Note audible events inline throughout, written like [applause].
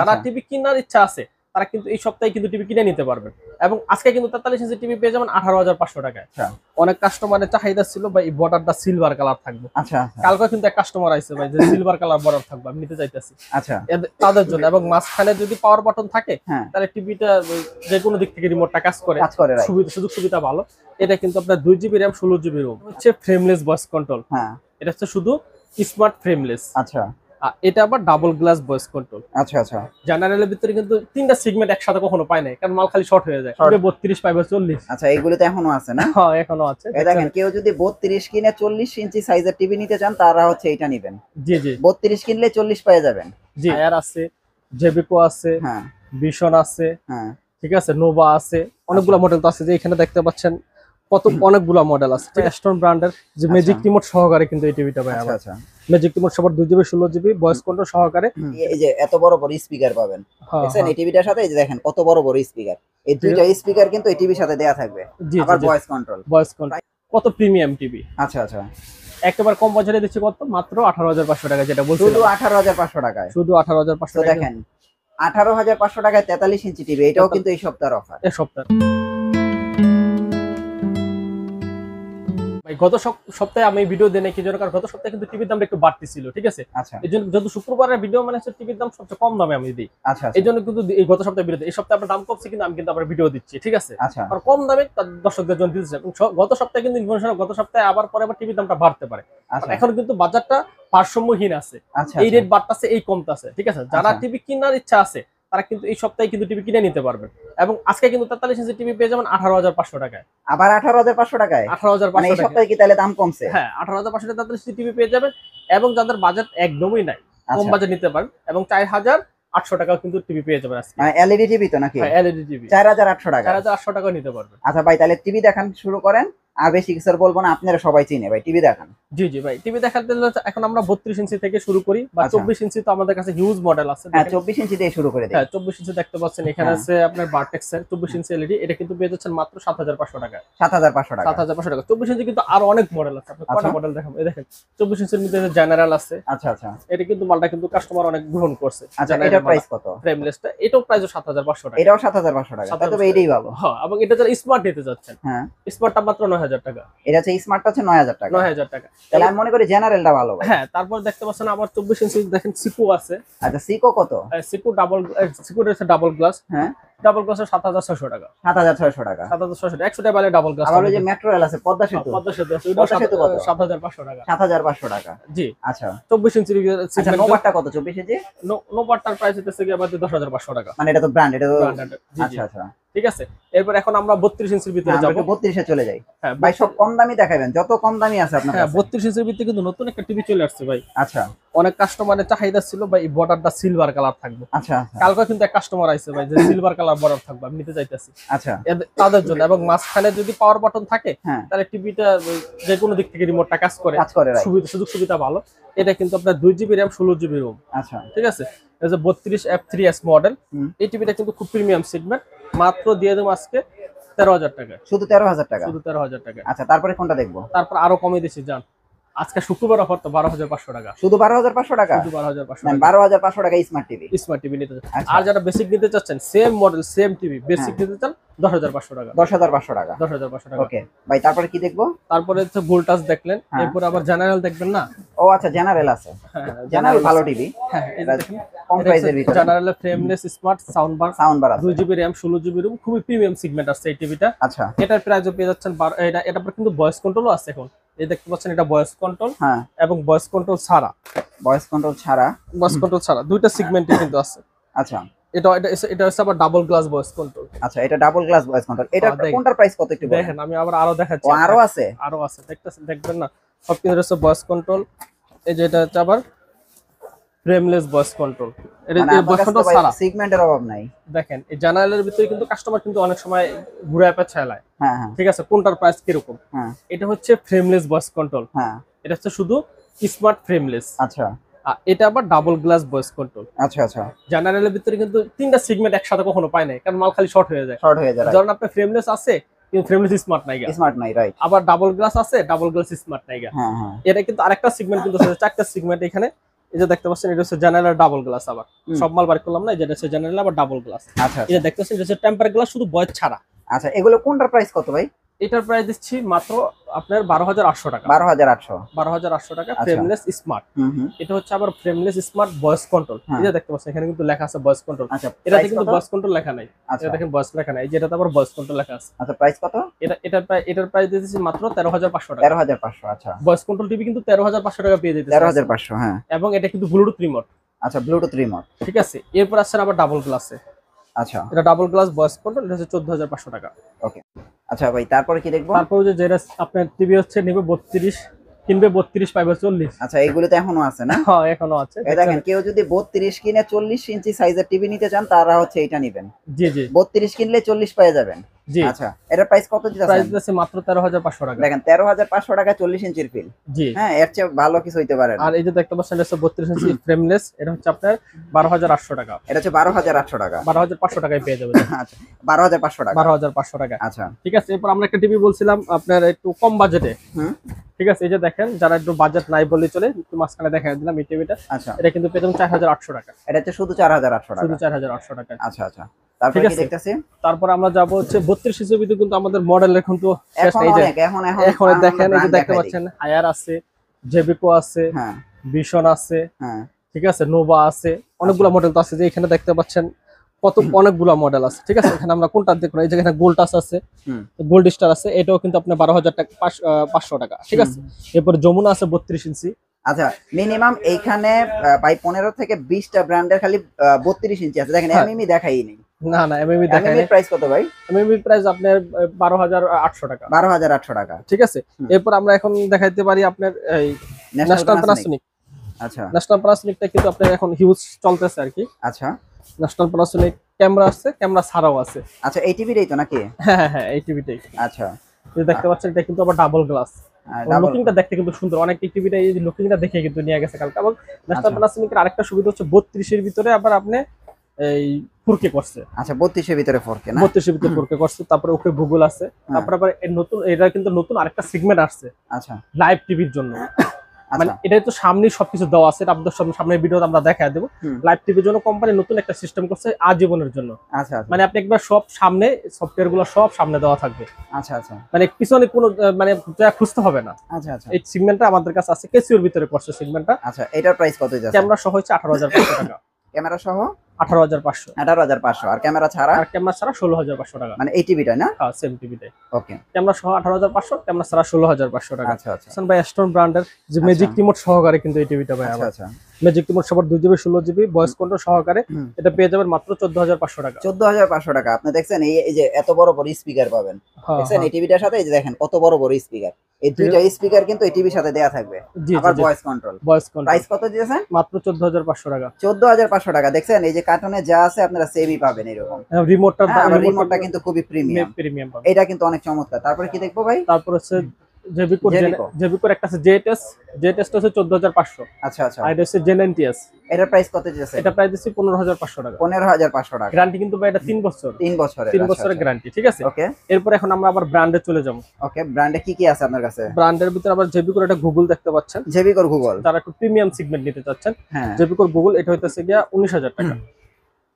আচ্ছা। যারা টিভি কেনার ইচ্ছা আছে তারা কিন্তু এই সপ্তাহে কিন্তু টিভি কিনে নিতে পারবেন এবং আজকে কিন্তু তেতাল্লিশ ইঞ্চি টিভি পেয়ে যাবেন আঠারো হাজার পাঁচশো টাকায় আচ্ছা। অনেক কাস্টমারের চাহিদা ছিল বা এই বর্ডারটা সিলভার কালার থাকবে আচ্ছা, কালকে কিন্তু এক কাস্টমার আছে ভাই যে সিলভার কালার বর্ডার থাকবে আমি নিতে চাইতেছি তাদের জন্য এবং মাঝখানে যদি পাওয়ার বাটন থাকে হ্যাঁ। তাহলে টিভিটা যে কোনো দিক থেকে রিমোটটা কাজ করে কাজ করে সুবিধা সুযোগ সুবিধা ভালো এটা কিন্তু আপনার দুই জিবি র্যাম ষোলো জিবি রোম হচ্ছে ফ্রেমলেস ভয়েস কন্ট্রোল হ্যাঁ এটা হচ্ছে শুধু স্মার্ট ফ্রেমলেস আচ্ছা এটা আবার ডাবল গ্লাস ভয়েস কন্ট্রোল আচ্ছা আচ্ছা জেনারেলের ভিতরে কিন্তু তিনটা সিগমেন্ট একসাথে কখনো পায় না কারণ মাল খালি শর্ট হয়ে যায় পুরো 32 পাইবে 40 আচ্ছা এইগুলো তো এখনো আছে না হ্যাঁ এখনো আছে এই দেখেন কেউ যদি 32 কিনে 40 ইঞ্চি সাইজের টিভি নিতে চান তারা হচ্ছে এটা নেবেন জি জি 32 কিনলে 40 পেয়ে যাবেন জি আর আছে জেবিকো আছে হ্যাঁ ভিশন আছে হ্যাঁ ঠিক আছে নোভা আছে অনেকগুলো মডেল তো আছে যে এখানে দেখতে পাচ্ছেন কত অনেকগুলো মডেল আছে অ্যাস্টন ব্র্যান্ডের যে ম্যাজিক আচ্ছা। রিমোট সহকারে কিন্তু এই টিভিটা ভাই আচ্ছা ম্যাজিক আচ্ছা। রিমোট সবার 2 জিবি 16 জিবি ভয়েস কন্ট্রোল সহকারে এই যে এত বড় বড় স্পিকার পাবেন হ্যাঁ, দেখছেন হ্যাঁ। এই টিভিটার সাথে এই যে দেখেন কত বড় বড় স্পিকার এই দুইটা স্পিকার কিন্তু এই টিভির সাথে দেয়া থাকবে আবার ভয়েস কন্ট্রোল ভয়েস কন্ট্রোল কত প্রিমিয়াম টিভি আচ্ছা আচ্ছা একবার কম বাজারে দিচ্ছি কত মাত্র 18500 টাকা যেটা বলছি শুধু 18500 টাকায় শুধু 18500 টাকা দেখেন 18500 টাকায় 43 ইঞ্চি টিভি এটাও কিন্তু এই সপ্তাহের অফার এই সপ্তাহ গত সপ্তাহে আমি ভিডিও দেনে কি জন্য কারণ গত সপ্তাহে কিন্তু টিভির দাম একটু বাড়তি ছিল ঠিক আছে আচ্ছা এই জন্য যত শুক্রবারের ভিডিও মানে হচ্ছে টিভির দাম সবচেয়ে কম দামে আমি দিই আচ্ছা, আচ্ছা। এই জন্য কিন্তু এই গত সপ্তাহে ভিডিও এই সপ্তাহে আপনার দাম কমছে কিন্তু আমি কিন্তু আবার ভিডিও দিচ্ছি ঠিক আছে আচ্ছা। আর কম দামে দর্শকদের জন্য দিতে চাই গত সপ্তাহে কিন্তু ইনফরমেশন গত সপ্তাহে আবার পরে আবার টিভির দামটা বাড়তে পারে আচ্ছা। এখন কিন্তু বাজারটা ভারসাম্যহীন আছে এই রেট বাড়তেছে এই কমতেছে ঠিক আছে যারা টিভি কেনার ইচ্ছা আছে তারা কিন্তু এই সপ্তাহে কিন্তু টিভি কিনে নিতে পারবেন এবং আজকে কিন্তু তেতাল্লিশ ইঞ্চি টিভি পেয়ে যাবেন আঠারো হাজার পাঁচশো টাকায় আবার আঠারো হাজার পাঁচশো টাকায় আঠারো হাজার পাঁচশো মানে সপ্তাহে কি তাহলে দাম কমছে হ্যাঁ আঠারো হাজার পাঁচশো টাকা তেতাল্লিশ ইঞ্চি টিভি পেয়ে যাবেন এবং যাদের বাজেট একদমই নাই কম আচ্ছা। বাজেট নিতে পারেন এবং চার হাজার আটশো টাকা কিন্তু টিভি পেয়ে যাবেন আজকে মানে এলইডি টিভি তো নাকি হ্যাঁ, এলইডি টিভি চার হাজার আটশো টাকা চার হাজার আটশো টাকা নিতে পারবেন আচ্ছা ভাই তাহলে টিভি দেখান শুরু করেন বেশি কিছু বলবো না আপনারা সবাই চিনে ভাই টিভি দেখান জি জি ভাই টিভি দেখাতে এখন আমরা বত্রিশ ইঞ্চি থেকে শুরু করি বা আচ্ছা। চব্বিশ ইঞ্চি তো আমাদের কাছে হিউজ মডেল আছে হ্যাঁ, চব্বিশ ইঞ্চি দিয়ে শুরু করে হ্যাঁ চব্বিশ ইঞ্চি দেখতে পাচ্ছেন এখানে হ্যাঁ। আছে আপনার বার্টেক্স চব্বিশ ইঞ্চি এলইডি e এটা কিন্তু পেয়ে যাচ্ছেন মাত্র সাত হাজার পাঁচশো টাকা সাত হাজার পাঁচশো টাকা সাত হাজার পাঁচশো টাকা চব্বিশ ইঞ্চি কিন্তু আরো অনেক মডেল আছে আপনি কটা মডেল দেখাবো দেখেন চব্বিশ ইঞ্চির মধ্যে জেনারেল আছে আচ্ছা আচ্ছা এটা কিন্তু মালটা কিন্তু কাস্টমার অনেক গ্রহণ করছে আচ্ছা এটা প্রাইস কত ফ্রেমলেসটা এটাও প্রাইস সাত হাজার পাঁচশো টাকা এটাও সাত হাজার পাঁচশো টাকা তবে এটাই ভালো হ্যাঁ এবং এটা যারা স্মার্ট নিতে যাচ্ছেন হ্যাঁ স্মার্টটা মাত্র নয় হাজার টাকা এটা হচ্ছে স্মার্ট আছে নয় হাজার টাকা নয় হাজার টাকা আমি মনে করি জেনারেলটা ভালো হ্যাঁ তারপর দেখতে পাচ্ছেন আবার চব্বিশ ইঞ্চি দেখেন সিকো আছে আচ্ছা সিকো কত সিকো ডাবল সিকো ডাবল গ্লাস হ্যাঁ ডাবল গ্লাসে 7600 টাকা 7600 টাকা টাকা 100 টাকা বালে ডাবল যে মেট্রো রেল আছে পদ্মা সেতু হ্যাঁ, পদ্মা সেতু আছে টাকা টাকা জি আচ্ছা ইঞ্চি আচ্ছা কত ইঞ্চি প্রাইস হচ্ছে টাকা মানে এটা তো ব্র্যান্ড এটা তো আচ্ছা আচ্ছা ঠিক আছে এরপর এখন আমরা ইঞ্চির ভিতরে হ্যাঁ, যাব বত্রিশে চলে যাই হ্যাঁ, ভাই সব কম দামি দেখাবেন যত কম দামি আছে আপনার হ্যাঁ ইঞ্চির ভিতরে কিন্তু নতুন একটা টিভি চলে আসছে ভাই আচ্ছা অনেক কাস্টমারের চাহিদা ছিল ভাই বর্ডারটা সিলভার কালার থাকবে আচ্ছা, আচ্ছা কালকে কিন্তু এক কাস্টমার আইছে ভাই যে সিলভার কালার থাকবে আমি নিতে চাইতেছি আচ্ছা তাদের জন্য এবং মাঝখানে যদি পাওয়ার বাটন থাকে হ্যাঁ। তাহলে টিভিটা যে কোনো দিক থেকে রিমোটটা কাজ করে সুবিধা সুযোগ সুবিধা ভালো এটা কিন্তু আপনার দুই জিবি র্যাম ষোলো জিবি রোম আচ্ছা ঠিক আছে বত্রিশ এফ থ্রি এস মডেল এই টিভিটা কিন্তু খুব প্রিমিয়াম সেগমেন্ট মাত্র দিয়ে দেবো আজকে তেরো হাজার টাকা শুধু তেরো হাজার টাকা শুধু তেরো হাজার টাকা আচ্ছা তারপরে কোনটা দেখবো তারপর আরো কমে দিচ্ছি যান আজকে শুক্রবার অফার তো বারো হাজার পাঁচশো টাকা শুধু বারো হাজার পাঁচশো টাকা শুধু বারো হাজার পাঁচশো বারো হাজার পাঁচশো টাকা স্মার্ট টিভি স্মার্ট টিভি নিতে আচ্ছা। আর যারা বেসিক নিতে চাচ্ছেন same model same TV basic নিতে চান দশ হাজার পাঁচশো টাকা দশ হাজার পাঁচশো টাকা দশ হাজার পাঁচশো টাকা ওকে ভাই তারপরে কি দেখবো তারপরে হচ্ছে ভোল্টাস দেখলেন হ্যাঁ। এরপর আবার জেনারেল দেখবেন না ও আচ্ছা জেনারেল আছে জেনারেল হ্যাঁ, ভালো হ্যাঁ, টিভি কম ভিতরে general frameless smart sound bar sound bar আছে জিবি র‍্যাম 16 জিবি খুবই প্রিমিয়াম সেগমেন্ট আছে এই টিভিটা আচ্ছা এটার প্রাইসও পেয়ে যাচ্ছেন এটা পর কিন্তু ভয়েস কন্ট্রোলও আছে এখন এই দেখতে পাচ্ছেন এটা ভয়েস কন্ট্রোল হ্যাঁ এবং ভয়েস কন্ট্রোল ছাড়া ভয়েস কন্ট্রোল ছাড়া ভয়েস কন্ট্রোল ছাড়া দুইটা সেগমেন্টে কিন্তু আছে আচ্ছা এটা এটা এটা হচ্ছে আবার ডাবল গ্লাস ভয়েস কন্ট্রোল আচ্ছা এটা ডাবল গ্লাস ভয়েস কন্ট্রোল এটা কোনটার প্রাইস কত একটু দেখেন আমি আবার আরো দেখাচ্ছি আরো আছে আরো আছে দেখতেছেন দেখবেন না সব কিছু হচ্ছে ভয়েস কন্ট্রোল এই যে এটা হচ্ছে আবার ফ্রেমলেস বয়েস কন্ট্রোল এটা ভয়েস মানে কন্ট্রোল ছাড়া সেগমেন্টের অভাব নাই দেখেন এই জানালার ভিতরে কিন্তু কাস্টমার কিন্তু অনেক সময় ঘুরে পা ছালায় হ্যাঁ হ্যাঁ ঠিক আছে কোনটার প্রাইস কি রকম হ্যাঁ এটা হচ্ছে ফ্রেমলেস বয়েস কন্ট্রোল হ্যাঁ এটা হচ্ছে শুধু স্মার্ট ফ্রেমলেস আচ্ছা এটা আবার ডাবল গ্লাস বয়েস কন্ট্রোল আচ্ছা আচ্ছা জেনারেলের ভিতরে কিন্তু তিনটা সেগমেন্ট একসাথে কখনো পায় না কারণ মাল খালি শর্ট হয়ে যায় শর্ট হয়ে যায় কারণ আপনার ফ্রেমলেস আছে কিন্তু ফ্রেমলেস স্মার্ট নাই স্মার্ট নাই রাইট আবার ডাবল গ্লাস আছে ডাবল গ্লাস স্মার্ট নাই হ্যাঁ, হ্যাঁ। এটা কিন্তু আরেকটা সেগমেন্ট কিন্তু চারটা সেগমেন্ট এখানে এই যে দেখতে পাচ্ছেন এটা হচ্ছে জেনারেল ডাবল গ্লাস আবার সব মাল বার করলাম না এই এটা হচ্ছে জেনারেল আবার ডাবল গ্লাস আচ্ছা এটা আচ্ছা। দেখতে পাচ্ছেন এটা হচ্ছে টেম্পার গ্লাস শুধু বয়স ছাড়া আচ্ছা এগুলো কোনটার প্রাইস কত ভাই এটার প্রাইস দিচ্ছি মাত্র আপনার বারো হাজার আটশো টাকা বারো হাজার আটশো বারো হাজার আটশো টাকা ফ্রেমলেস আচ্ছা। স্মার্ট এটা হচ্ছে আবার ফ্রেমলেস স্মার্ট বয়স কন্ট্রোল এটা দেখতে পাচ্ছেন এখানে কিন্তু লেখা আছে বয়স আচ্ছা, কন্ট্রোল আচ্ছা। এটাতে কিন্তু বয়স কন্ট্রোল লেখা নাই এটা দেখেন বয়স লেখা নাই যেটাতে আবার বয়স কন্ট্রোল লেখা আছে আচ্ছা প্রাইস কত এটা এটার প্রাইস এটার প্রাইস দিচ্ছি মাত্র তেরো হাজার পাঁচশো টাকা তেরো হাজার পাঁচশো আচ্ছা বয়স কন্ট্রোল টিভি কিন্তু তেরো হাজার পাঁচশো টাকা পেয়ে যেতে তেরো হাজার পাঁচশো হ্যাঁ এবং এটা কিন্তু ব্লুটুথ রিমোট আচ্ছা ব্লুটুথ রিমোট ঠিক আছে এরপর আসছে আবার ডাবল গ্লাসে আচ্ছা এটা ডাবল গ্লাস ভয়েস কন্ট্রোল এটা হচ্ছে 14500 টাকা ওকে আচ্ছা ভাই তারপরে কি দেখবো তারপরে যে যেটা আপনার টিভি হচ্ছে নিবে 32 কিনবে 32 পাইবে 40 আচ্ছা এইগুলো তো এখনো আছে না হ্যাঁ এখনো আছে এই দেখেন কেউ যদি 32 কিনে 40 ইঞ্চি সাইজের টিভি নিতে চান তারা হচ্ছে এটা নেবেন জি জি 32 কিনলে 40 পেয়ে যাবেন আচ্ছা, টাকা ইঞ্চির হ্যাঁ এর চেয়ে ভালো কিছু হইতে পারে আপনার টাকা এটা টাকায় পেয়ে যাবেন আচ্ছা, টাকা আচ্ছা ঠিক আছে এরপর আমরা একটা টিভি বলছিলাম আপনার একটু কম বাজেটে ঠিক আছে এই যে দেখেন যারা একটু বাজেট নাই বলে চলে একটু মাঝখানে দেখা দিলাম আচ্ছা এটা কিন্তু পেতাম আটশো টাকা এটা হচ্ছে শুধু আটশো টাকা শুধু আটশো টাকা আচ্ছা আচ্ছা তারপর আমরা হচ্ছে বত্রিশ হিসেবে কিন্তু আমাদের মডেল এখন তো এখন দেখেন দেখতে পাচ্ছেন হায়ার আছে জেবিকো আছে হ্যাঁ। আছে হ্যাঁ। ঠিক আছে নোভা আছে অনেকগুলো মডেল তো আছে যে এখানে দেখতে পাচ্ছেন কত অনেকগুলো মডেল আছে ঠিক আছে এখানে আমরা কোনটা দেখবো এই যেখানে গোল্ড টাস আছে গোল্ড স্টার আছে এটাও কিন্তু আপনার বারো হাজার টাকা পাঁচশো টাকা ঠিক আছে এরপর যমুনা আছে বত্রিশ ইঞ্চি আচ্ছা মিনিমাম এইখানে প্রায় পনেরো থেকে বিশটা ব্র্যান্ডের খালি বত্রিশ ইঞ্চি আছে দেখেন আমি হ্যাঁ। দেখাই নেই না না এমএমই দেখেন এমএমই প্রাইস কত ভাই এমএমই প্রাইস আপনার 12800 টাকা 12800 টাকা ঠিক আছে এরপর আমরা এখন দেখাইতে পারি আপনার এই ন্যাশনাল প্যানাসোনিক আচ্ছা ন্যাশনাল প্যানাসোনিকটা কিন্তু আপনার এখন হিউজ চলতেছে আর কি আচ্ছা ন্যাশনাল প্যানাসোনিক ক্যামেরা আছে ক্যামেরা ছাড়াও আছে আচ্ছা এইটিভি টিভিটাই তো নাকি হ্যাঁ হ্যাঁ, হ্যাঁ এইটিভি টাই আচ্ছা এই দেখতে পাচ্ছেন এটা কিন্তু আবার ডাবল গ্লাস লুকিংটা দেখতে কিন্তু সুন্দর অনেক টিভিটা এই লুকিংটা দেখে কিন্তু নিয়ে গেছে কালকে এবং ন্যাশনাল আচ্ছা। প্যানাসোনিকের আরেকটা সুবিধা হচ্ছে বত্রিশের ভিতরে আবার আপনি এই ফোরকে করছে আচ্ছা বত্রিশের ভিতরে ফোরকে না বত্রিশের ভিতরে ফোরকে করছে তারপরে ওকে ভূগোল আছে হ্যাঁ। তারপরে আবার নতুন এটা কিন্তু নতুন আরেকটা সেগমেন্ট আসছে আচ্ছা লাইভ টিভির জন্য আচ্ছা। মানে এটা তো সামনে সবকিছু দেওয়া আছে আপনাদের সামনে সামনে ভিডিওতে আমরা দেখা দেবো লাইভ টিভির জন্য কোম্পানি নতুন একটা সিস্টেম করছে আজীবনের জন্য আচ্ছা, আচ্ছা মানে আপনি একবার সব সামনে সফটওয়্যার গুলো সব সামনে দেওয়া থাকবে আচ্ছা আচ্ছা মানে পিছনে কোনো মানে খুঁজতে হবে না আচ্ছা আচ্ছা এই সিগমেন্টটা আমাদের কাছে আছে কেসিওর ভিতরে পড়ছে সিগমেন্টটা আচ্ছা এটার প্রাইস কত যাচ্ছে ক্যামেরা সহ হচ্ছে আঠারো হাজার টাকা ক্যামেরা সহ আঠারো হাজার পাঁচশো আঠারো হাজার পাঁচশো আর ক্যামেরা ছাড়া আর ক্যামেরা ছাড়া ষোলো হাজার পাঁচশো টাকা মানে হ্যাঁ, ছাড়া ষোলো হাজার পাঁচশো টাকা আচ্ছা, আচ্ছা। আচ্ছা। চোদ্দ হাজার টাকা চোদ্দ হাজার পাঁচশো টাকা আপনি দেখছেন এই যে এত বড় বড় স্পিকার পাবেন হ্যাঁ, দেখছেন হ্যাঁ। এই টিভিটার সাথে এই যে দেখেন কত বড় বড় স্পিকার এই দুইটা স্পিকার কিন্তু এই সাথে দেওয়া থাকবে আবার voice control voice control price কত দিয়েছেন মাত্র টাকা দেখছেন টাকা এই যে কার্টুনে যা আছে আপনারা সেভই পাবেন এরকম রিমোটটা হ্যাঁ, রিমোটটা হ্যাঁ, কিন্তু খুবই প্রিমিয়াম প্রিমিয়াম এটা কিন্তু অনেক চমৎকার তারপরে কি দেখবো ভাই তারপর হচ্ছে জেবিকোর জেবিকোর একটা আছে জেএটএস জেএটএস আছে 14500 আচ্ছা আচ্ছা আর এটা হচ্ছে জেনেন্টিএস এটা প্রাইস কত যাচ্ছে এটা প্রাইস দিচ্ছি 15500 টাকা 15500 টাকা গ্যারান্টি কিন্তু ভাই এটা 3 বছর 3 বছরের 3 আচ্ছা, বছরের গ্যারান্টি আচ্ছা। ঠিক আছে ওকে এরপর এখন আমরা আবার ব্র্যান্ডে চলে যাব ওকে ব্র্যান্ডে কি কি আছে আপনার কাছে ব্র্যান্ডের ভিতর আবার জেবিকোর একটা গুগল দেখতে পাচ্ছেন জেবিকোর গুগল তারা একটু প্রিমিয়াম সেগমেন্ট নিতে চাচ্ছেন জেভিকোর হ্যাঁ। গুগল এটা হইতাছে গিয়া 19000 টাকা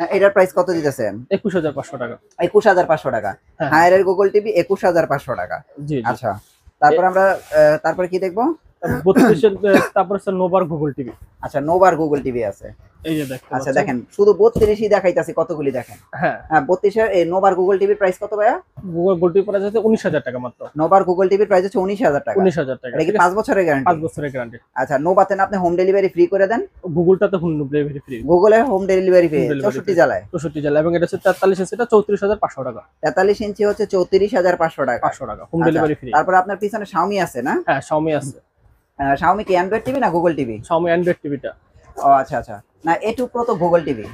হ্যাঁ, এটার প্রাইস কত দিতেছেন একুশ হাজার পাঁচশো টাকা একুশ হাজার পাঁচশো টাকা হ্যাঁ। হায়ারের গুগল টিভি একুশ হাজার পাঁচশো টাকা আচ্ছা তারপর আমরা তারপর কি দেখবো তারপর হচ্ছে গুগল টিভি আচ্ছা গুগল টিভি আছে আচ্ছা দেখেন শুধু কতগুলি দেখেন হ্যাঁ হ্যাঁ গুগল প্রাইস কত গুগল টাকা মাত্র গুগল টাকা আচ্ছা, না আপনি হোম ডেলিভারি ফ্রি করে দেন গুগলটা হোম ডেলিভারি ফ্রি গুগলে হোম ডেলিভারি ফ্রি জেলায় চৌষট্টি জেলায় এবং এটা হচ্ছে 43 ইঞ্চি টাকা 43 ইঞ্চি হচ্ছে পাঁচশো টাকা পাঁচশো টাকা হোম ডেলিভারি ফ্রি তারপর আপনার পিছনে স্বামী আছে না হ্যাঁ আছে Xiaomi কি Android টিভি না গুগল টিভি Android TV টা ও আচ্ছা আচ্ছা না এ টু তো গুগল টিভি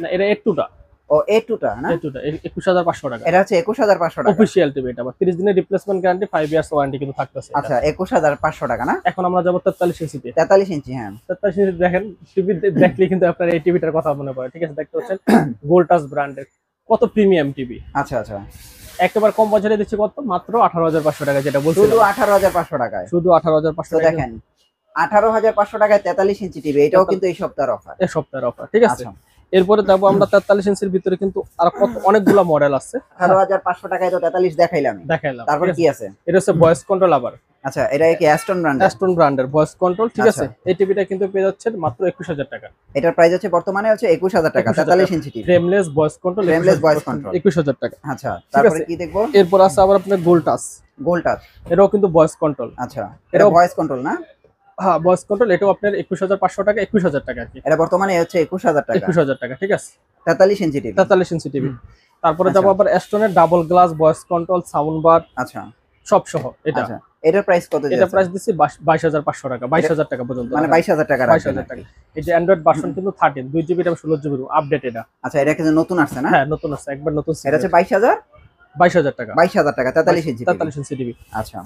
না এটা এ টা ও এ টা না A2 টা একুশ হাজার পাঁচশো টাকা এটা হচ্ছে একুশ হাজার পাঁচশো টাকা অফিশিয়াল TV এটা 30 দিনের replacement guarantee five years warranty কিন্তু থাকতেছে আচ্ছা একুশ হাজার পাঁচশো টাকা না এখন আমরা যাবো তেতাল্লিশ ইঞ্চি তেতাল্লিশ ইঞ্চি হ্যাঁ তেতাল্লিশ ইঞ্চি দেখেন টিভি দেখলে কিন্তু আপনার এই টিভিটার কথা মনে পড়ে ঠিক আছে দেখতে পাচ্ছেন গোল্টাস [coughs] ব্র্যান্ডের কত প্রিমিয়াম টিভি আচ্ছা আচ্ছা একবার কম বাজারে দিচ্ছে কত মাত্র আঠারো হাজার পাঁচশো টাকা যেটা বলছি শুধু আঠারো হাজার পাঁচশো টাকায় শুধু আঠারো হাজার পাঁচশো দেখেন আঠারো হাজার পাঁচশো টাকায় তেতাল্লিশ ইঞ্চি টিভি এটাও কিন্তু এই সপ্তাহের অফার এই সপ্তাহের অফার ঠিক আছে আচ্ছা। এরপরে দেখবো আমরা তেতাল্লিশ ইঞ্চির ভিতরে কিন্তু আর কত অনেকগুলো মডেল আছে আঠারো হাজার পাঁচশো টাকায় তো তেতাল্লিশ দেখাইলাম দেখাইলাম তারপরে কি আছে এটা হচ্ছে ভয়েস কন্ট্রোল আবার আচ্ছা এটা কি অ্যাস্টন ব্র্যান্ড অ্যাস্টন ব্র্যান্ডের ভয়েস কন্ট্রোল ঠিক আচ্ছা। আছে এই টিভিটা কিন্তু পেয়ে যাচ্ছেন মাত্র 21000 টাকা এটার প্রাইস হচ্ছে বর্তমানে হচ্ছে 21000 টাকা 43 inch TV frameless voice control frameless voice control 21000 টাকা আচ্ছা তারপরে কি দেখব এরপর আছে আবার আপনার গোল টাচ গোল টাচ এটাও কিন্তু ভয়েস কন্ট্রোল আচ্ছা এটা ভয়েস কন্ট্রোল না হ্যাঁ ভয়েস কন্ট্রোল এটাও আপনার 21500 টাকা 21000 টাকা আর কি এটা বর্তমানে হচ্ছে 21000 টাকা 21000 টাকা ঠিক আছে 43 ইঞ্চি টিভি 43 ইঞ্চি টিভি তারপরে আচ্ছা। যাব আবার অ্যাস্টনের double glass voice control sound bar আচ্ছা সব সহ এটা আচ্ছা, এটার প্রাইস কত এটা প্রাইস দিচ্ছি পাঁচশো টাকা হাজার টাকা পর্যন্ত মানে 22000 টাকা টাকা এই অ্যান্ড্রয়েড ভার্সন কিন্তু 13 2 জিবি এবং 16 জিবি আপডেট এটা আচ্ছা এটা কিন্তু নতুন আসছে না হ্যাঁ নতুন আসছে একবার নতুন এটা টাকা টাকা ইঞ্চি আচ্ছা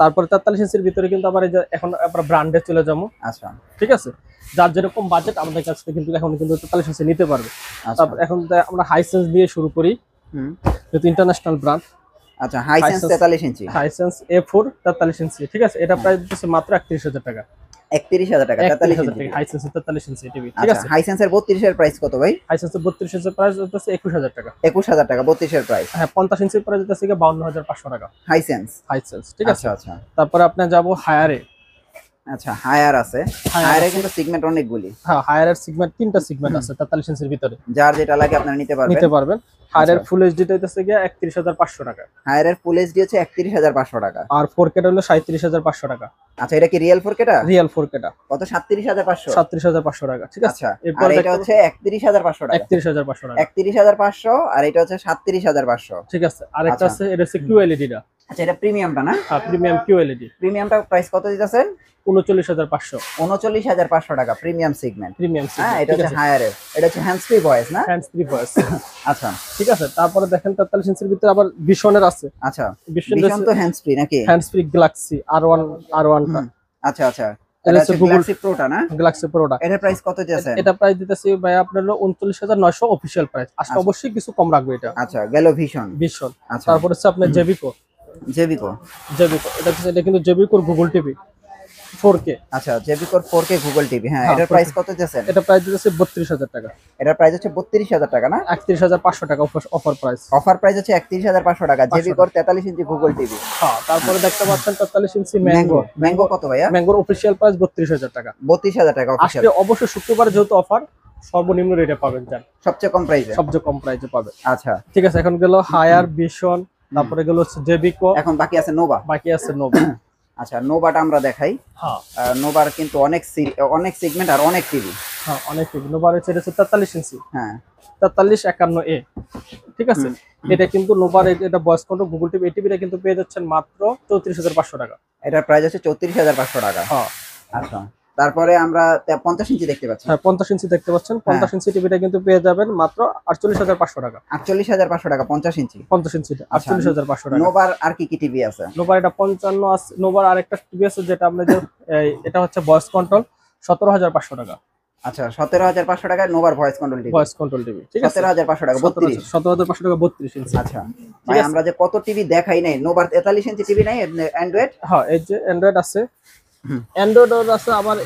ইঞ্চির ভিতরে কিন্তু এখন আমরা চলে যাবো আচ্ছা ঠিক আছে যার যেরকম বাজেট আমাদের কাছ থেকে কিন্তু এখন কিন্তু ইঞ্চি নিতে পারবে আচ্ছা। তারপর এখন আমরা হাইসেন্স দিয়ে শুরু করি হুম ইন্টারন্যাশনাল ব্রান্ড আচ্ছা Hisense 43 inch Hisense A4 43 inch ঠিক আছে এটা প্রাইস হচ্ছে মাত্র 31000 টাকা 31000 টাকা 43 ইঞ্চি হাইসেন্স 43 ইঞ্চি টিভি ঠিক আচ্ছা, আছে এর 32 এর প্রাইস কত ভাই হাইসেন্স 32 এর প্রাইস হচ্ছে 21000 টাকা 21000 টাকা 32 হ্যাঁ, এর প্রাইস হ্যাঁ 50 ইঞ্চির প্রাইস হচ্ছে 52500 টাকা হাইসেন্স হাইসেন্স ঠিক আছে আচ্ছা আচ্ছা তারপর আপনি যাব হায়ারে আচ্ছা হায়ার আছে হায়ারে কিন্তু সিগমেন্ট অনেকগুলি হ্যাঁ হায়ারের সিগমেন্ট তিনটা সিগমেন্ট আছে 43 ইঞ্চির ভিতরে যার যেটা লাগে আপনারা নিতে পারবেন নিতে পারবেন হায়ারের ফুল এইচডি টা হচ্ছে গিয়া 31500 টাকা হায়ারের ফুল এইচডি হচ্ছে 31500 টাকা আর 4K টা হলো 37500 টাকা আচ্ছা এটা কি রিয়েল 4K টা রিয়েল 4K টা কত 37500 37500 টাকা ঠিক আছে আচ্ছা, আর এটা হচ্ছে 31500 টাকা 31500 টাকা 31500 আর এটা হচ্ছে 37500 ঠিক আছে আর একটা আচ্ছা। আছে এটা হচ্ছে কিউএলইডি e টা আচ্ছা এটা প্রিমিয়ামটা না প্রিমিয়াম কিউএলইডি প্রিমিয়ামটা প্রাইস কত দিতেছেন 39500 39500 টাকা প্রিমিয়াম সেগমেন্ট প্রিমিয়াম হ্যাঁ এটা হচ্ছে হায়ার এটা হচ্ছে হ্যান্ডস ফ্রি ভয়েস না হ্যান্ডস ফ্রি ভয়েস আচ্ছা ঠিক আছে তারপরে দেখেন 43 ইঞ্চির ভিতরে আবার ভিশনের আছে আচ্ছা ভিশন তো হ্যান্ডস ফ্রি নাকি hands free Galaxy R one R1 আচ্ছা আচ্ছা প্রাইস কত এটা প্রাইস দিতেছি আপনার প্রাইস আচ্ছা, আচ্ছা। অবশ্যই কিছু কম এটা আচ্ছা, আচ্ছা তারপর হচ্ছে আপনার জেভিকো জেবিকো জেবিকো এটা এটা কিন্তু জেবিকোর গুগল টিভি 4K আচ্ছা জেবিকোর 4K গুগল টিভি হ্যাঁ এটার প্রাইস কত দিয়েছেন এটা প্রাইস দিয়েছে 32000 টাকা এটার প্রাইস হচ্ছে 32000 টাকা না 31500 টাকা অফার প্রাইস অফার প্রাইস হচ্ছে 31500 টাকা জেবিকোর 43 ইঞ্চি গুগল টিভি হ্যাঁ তারপরে আচ্ছা। দেখতে পাচ্ছেন 43 ইঞ্চি ম্যাঙ্গো ম্যাঙ্গো কত ভাইয়া ম্যাঙ্গোর অফিশিয়াল প্রাইস 32000 টাকা 32000 টাকা অফিশিয়াল আজকে অবশ্য শুক্রবার যেহেতু অফার সর্বনিম্ন রেটে পাবেন যান সবচেয়ে কম প্রাইসে সবচেয়ে কম প্রাইসে পাবেন আচ্ছা ঠিক আছে এখন গেল হায়ার ভিশন তারপরে গেল হচ্ছে জেবিকো এখন বাকি আছে নোভা বাকি আছে নোভা [clears throat] আচ্ছা নোভাটা আমরা দেখাই নোভার হ্যাঁ। কিন্তু অনেক অনেক সেগমেন্ট আর অনেক টিভি হ্যাঁ অনেক টিভি নোভার হচ্ছে হচ্ছে তেতাল্লিশ ইঞ্চি হ্যাঁ তেতাল্লিশ একান্ন এ ঠিক আছে এটা কিন্তু নোভার এটা বয়স কন্ট্রোল গুগল টিভি এই টিভিটা কিন্তু পেয়ে যাচ্ছেন মাত্র চৌত্রিশ হাজার পাঁচশো টাকা এটার প্রাইস আছে চৌত্রিশ হাজার পাঁচশো টাকা হ্যাঁ আচ্ছা তারপরে আমরা পঞ্চাশ ইঞ্চি দেখতে পাচ্ছি হ্যাঁ পঞ্চাশ ইঞ্চি দেখতে পাচ্ছেন হ্যাঁ। পঞ্চাশ ইঞ্চি টিভিটা কিন্তু পেয়ে যাবেন মাত্র আটচল্লিশ হাজার পাঁচশো টাকা আটচল্লিশ হাজার পাঁচশো টাকা পঞ্চাশ ইঞ্চি পঞ্চাশ ইঞ্চি আচ্ছা, আটচল্লিশ হাজার পাঁচশো টাকা নোবার আর কি কি টিভি আছে নোবার এটা পঞ্চান্ন আছে নোবার আর একটা টিভি আছে যেটা আপনাদের [laughs] এটা হচ্ছে ভয়েস কন্ট্রোল সতেরো হাজার পাঁচশো টাকা আচ্ছা সতেরো হাজার পাঁচশো টাকা নোভার voice control TV voice control TV ঠিক আছে সতেরো হাজার পাঁচশো টাকা বত্রিশ সতেরো হাজার পাঁচশো টাকা বত্রিশ ইঞ্চি আচ্ছা আমরা যে কত টিভি দেখাই নাই নোভার তেতাল্লিশ ইঞ্চি টিভি নাই অ্যান্ড্রয়েড হ্যাঁ এই যে অ্যান্ড্রয়েড আছে অ্যান্ড্রয়েড আছে আবার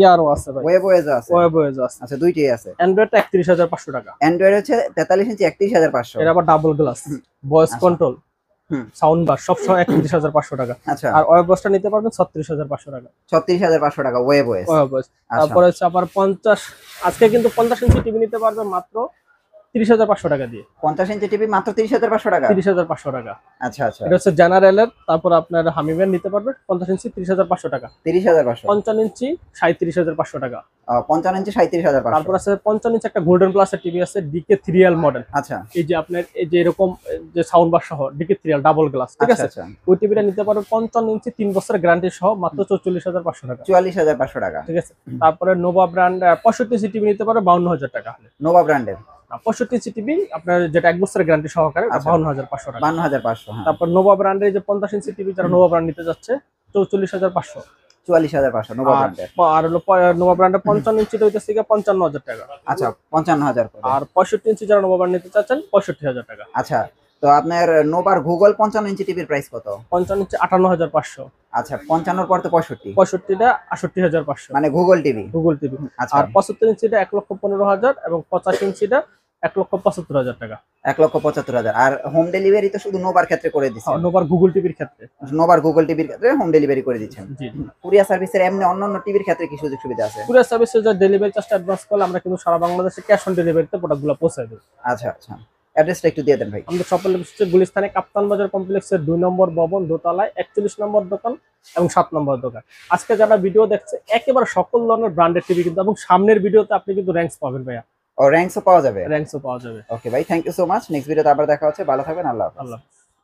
ইয়ারও আছে ভাই ওয়েব আছে ওয়েব আছে আচ্ছা দুইটাই আছে অ্যান্ড্রয়েড 31500 টাকা অ্যান্ড্রয়েড হচ্ছে 43 ইঞ্চি 31500 এর আবার double glass voice control sound bar সব সময় 31500 টাকা আচ্ছা আর ওয়েব ওয়েজটা নিতে পারবেন 36500 টাকা 36500 টাকা ওয়েব ওয়েজ ওয়েব তারপর হচ্ছে আবার 50 আজকে কিন্তু 50 ইঞ্চি টিভি নিতে পারবেন মাত্র ত্রিশ হাজার পাঁচশো টাকা দিয়ে পঞ্চাশ ইঞ্চি টিভি মাত্র তিরিশ হাজার পাঁচশো টাকা ত্রিশ হাজার পাঁচশো টাকা আচ্ছা আচ্ছা এটা হচ্ছে জেনারেলের তারপর আপনার হামিমের নিতে পারবেন পঞ্চাশ ইঞ্চি ত্রিশ হাজার পাঁচশো টাকা ত্রিশ হাজার পাঁচশো পঞ্চান্ন ইঞ্চি সাঁত্রিশ হাজার পাঁচশো টাকা পঞ্চান্ন ইঞ্চি সাঁত্রিশ হাজার তারপর আছে পঞ্চান্ন ইঞ্চি একটা গোল্ডেন প্লাসের টিভি আছে ডিকে থ্রিয়াল মডেল আচ্ছা এই যে আপনার এই যে এরকম যে সাউন্ড বার সহ ডিকে থ্রিয়াল ডাবল গ্লাস ঠিক আছে আচ্ছা, আচ্ছা। ওই টিভিটা নিতে পারবেন পঞ্চান্ন ইঞ্চি তিন বছরের গ্যারান্টি সহ মাত্র চল্লিশ হাজার পাঁচশো টাকা চুয়াল্লিশ হাজার পাঁচশো টাকা ঠিক আছে তারপরে নোভা ব্র্যান্ড পঁয়ষট্টি ইঞ্চি টিভি নিতে পারবে বাউন্ন হাজার টাকা নোভা ব্র্যান্ডের পঁয়ষট্টি ইঞ্চি টিভি আপনার যেটা এক বছরের গ্যারান্টি সহকারে আচ্ছা। বাহান্ন হাজার পাঁচশো বান্ন হাজার পাঁচশো হ্যাঁ। তারপর নোভা ব্র্যান্ডের যে পঞ্চাশ ইঞ্চি টিভি যারা নোভা নিতে যাচ্ছে চৌচল্লিশ হাজার পাঁচশো চুয়াল্লিশ হাজার পাঁচশো নোভা আর হলো নোভা ব্র্যান্ডের পঞ্চান্ন ইঞ্চিটা হইতেছে গিয়ে পঞ্চান্ন হাজার টাকা আচ্ছা পঞ্চান্ন হাজার আর পঁয়ষট্টি ইঞ্চি যারা নোভা ব্র্যান্ড নিতে চাচ্ছেন পঁয়ষট্টি হাজার টাকা আচ্ছা তো আপনার নোভার গুগল পঞ্চান্ন ইঞ্চি টিভির প্রাইস কত পঞ্চান্ন ইঞ্চি আটান্ন হাজার পাঁচশো আচ্ছা পঞ্চান্ন পর তো পঁয়ষট্টি পঁয়ষট্টিটা আষট্টি হাজার পাঁচশো মানে গুগল টিভি গুগল টিভি আচ্ছা আর পঁচাত্তর ইঞ্চিটা এক লক্ষ পনেরো হাজার এবং পঁচাশি ইঞ্চিটা এক লক্ষ পঁচাত্তর হাজার টাকা এক লক্ষ পঁচাত্তর হাজার আর হোম ডেলিভারি তো শুধু নোবার ক্ষেত্রে করে দিচ্ছে হ্যাঁ, নোবার গুগল টিভির ক্ষেত্রে নোবার গুগল টিভির ক্ষেত্রে হোম ডেলিভারি করে দিচ্ছেন কুরিয়া সার্ভিসের এমনি অন্যান্য টিভির ক্ষেত্রে কি সুযোগ সুবিধা আছে কুরিয়া সার্ভিসের যা ডেলিভারি চার্জটা অ্যাডভান্স করলে আমরা কিন্তু সারা বাংলাদেশে ক্যাশ অন ডেলিভারিতে প্রোডাক্টগুলো পৌঁছে দেব আচ্ছা আচ্ছা অ্যাড্রেসটা একটু দিয়ে দেন ভাই আমাদের সফল হচ্ছে গুলিস্তানে কাপ্তান বাজার কমপ্লেক্সের দুই নম্বর ভবন দোতলায় একচল্লিশ নম্বর দোকান এবং সাত নম্বর দোকান আজকে যারা ভিডিও দেখছে একেবারে সকল ধরনের ব্র্যান্ডেড টিভি কিন্তু এবং সামনের ভিডিওতে আপনি কিন্তু র্যাঙ্কস পাবেন ভাইয়া ও র্যাঙ্কসও পাওয়া যাবে র্যাঙ্কসও পাওয়া যাবে ওকে ভাই thank you so much next ভিডিওতে আবার দেখা হচ্ছে ভালো থাকবেন আল্লাহ আল্লাহ